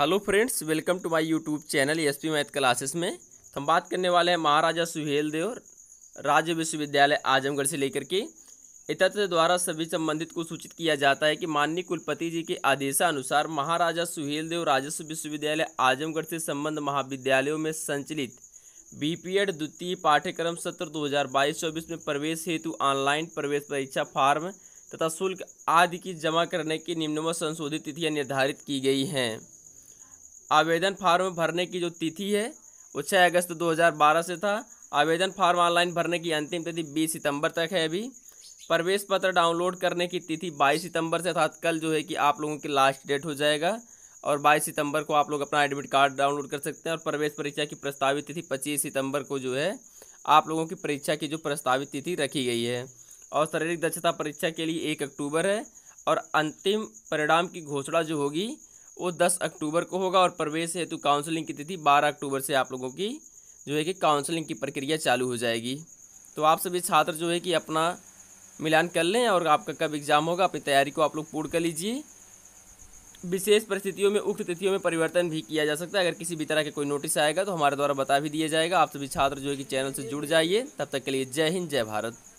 hello friends welcome to my YouTube channel S P math classes में हम बात करने वाले हैं महाराजा सुहेल देव राज्य विश्वविद्यालय आजमगढ़ से लेकर के इतत्व द्वारा सभी संबंधित को सूचित किया जाता है कि माननीय कुलपति जी के आदेशानुसार महाराजा सुहेल देव राजस्व विश्वविद्यालय आजमगढ़ से संबंध महाविद्यालयों में संचालित बीपीएड द्वितीय पाठ्यक्रम सत्र 2022-24 में प्रवेश हेतु ऑनलाइन प्रवेश परीक्षा फार्म तथा शुल्क आदि की जमा करने की निम्नवत संशोधित तिथियां निर्धारित की गई हैं आवेदन फार्म भरने की जो तिथि है वो छः अगस्त 2012 से था आवेदन फार्म ऑनलाइन भरने की अंतिम तिथि 20 सितंबर तक है अभी प्रवेश पत्र डाउनलोड करने की तिथि 22 सितंबर से अर्थात कल जो है कि आप लोगों की लास्ट डेट हो जाएगा और 22 सितंबर को आप लोग अपना एडमिट कार्ड डाउनलोड कर सकते हैं और प्रवेश परीक्षा की प्रस्तावित तिथि पच्चीस सितंबर को जो है आप लोगों की परीक्षा की जो प्रस्तावित तिथि रखी गई है और शारीरिक दक्षता परीक्षा के लिए एक अक्टूबर है और अंतिम परिणाम की घोषणा जो होगी वो दस अक्टूबर को होगा और प्रवेश हेतु काउंसलिंग की तिथि बारह अक्टूबर से आप लोगों की जो है कि काउंसलिंग की प्रक्रिया चालू हो जाएगी तो आप सभी छात्र जो है कि अपना मिलान कर लें और आपका कब एग्ज़ाम होगा अपनी तैयारी को आप लोग पूर्ण कर लीजिए विशेष परिस्थितियों में उक्त तिथियों में परिवर्तन भी किया जा सकता है अगर किसी भी तरह का कोई नोटिस आएगा तो हमारे द्वारा बता भी दिया जाएगा आप सभी छात्र जो है कि चैनल से जुड़ जाइए तब तक के लिए जय हिंद जय भारत